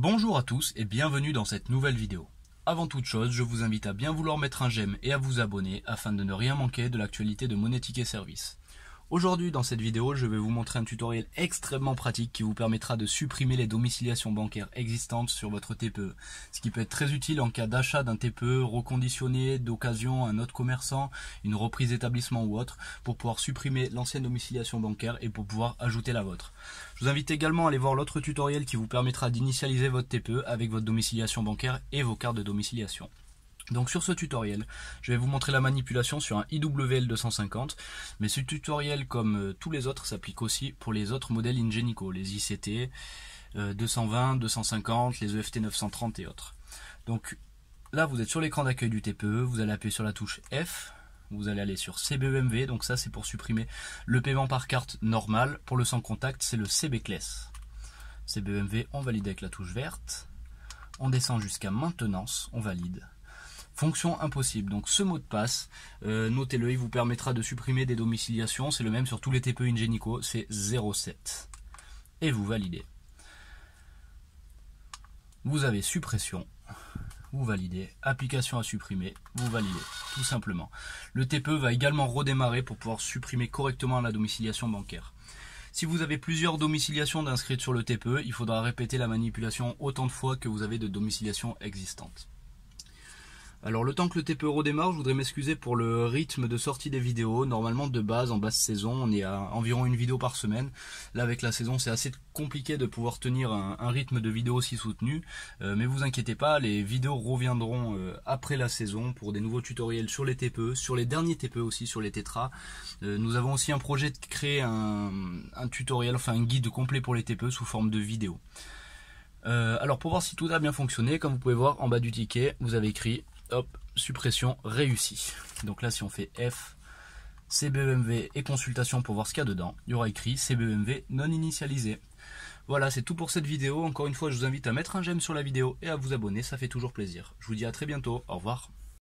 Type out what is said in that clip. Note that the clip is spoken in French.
Bonjour à tous et bienvenue dans cette nouvelle vidéo. Avant toute chose, je vous invite à bien vouloir mettre un j'aime et à vous abonner afin de ne rien manquer de l'actualité de Monétiquet et Service. Aujourd'hui dans cette vidéo je vais vous montrer un tutoriel extrêmement pratique qui vous permettra de supprimer les domiciliations bancaires existantes sur votre TPE. Ce qui peut être très utile en cas d'achat d'un TPE reconditionné d'occasion à un autre commerçant, une reprise d'établissement ou autre pour pouvoir supprimer l'ancienne domiciliation bancaire et pour pouvoir ajouter la vôtre. Je vous invite également à aller voir l'autre tutoriel qui vous permettra d'initialiser votre TPE avec votre domiciliation bancaire et vos cartes de domiciliation. Donc sur ce tutoriel, je vais vous montrer la manipulation sur un IWL250, mais ce tutoriel, comme euh, tous les autres, s'applique aussi pour les autres modèles Ingenico, les ICT 220, 250, les EFT 930 et autres. Donc là, vous êtes sur l'écran d'accueil du TPE, vous allez appuyer sur la touche F, vous allez aller sur CBEMV, donc ça c'est pour supprimer le paiement par carte normal, pour le sans contact c'est le CBCLES. CBEMV, on valide avec la touche verte, on descend jusqu'à maintenance, on valide. Fonction impossible. Donc ce mot de passe, euh, notez-le, il vous permettra de supprimer des domiciliations. C'est le même sur tous les TPE Ingenico, c'est 07. Et vous validez. Vous avez suppression vous validez, application à supprimer, vous validez, tout simplement. Le TPE va également redémarrer pour pouvoir supprimer correctement la domiciliation bancaire. Si vous avez plusieurs domiciliations d'inscrites sur le TPE, il faudra répéter la manipulation autant de fois que vous avez de domiciliations existantes. Alors le temps que le TPE redémarre, je voudrais m'excuser pour le rythme de sortie des vidéos. Normalement de base en basse saison, on est à environ une vidéo par semaine. Là avec la saison, c'est assez compliqué de pouvoir tenir un, rythme de vidéo aussi soutenu. Euh, mais vous inquiétez pas, les vidéos reviendront euh, après la saison pour des nouveaux tutoriels sur les TPE, sur les derniers TPE aussi, sur les Tétras. Euh, nous avons aussi un projet de créer un, un tutoriel, enfin un guide complet pour les TPE sous forme de vidéo. alors pour voir si tout a bien fonctionné, comme vous pouvez voir en bas du ticket, vous avez écrit Hop, suppression réussie. Donc là, si on fait F, CBMV e et consultation pour voir ce qu'il y a dedans, il y aura écrit CBMV e non initialisé. Voilà, c'est tout pour cette vidéo. Encore une fois, je vous invite à mettre un j'aime sur la vidéo et à vous abonner, ça fait toujours plaisir. Je vous dis à très bientôt. Au revoir.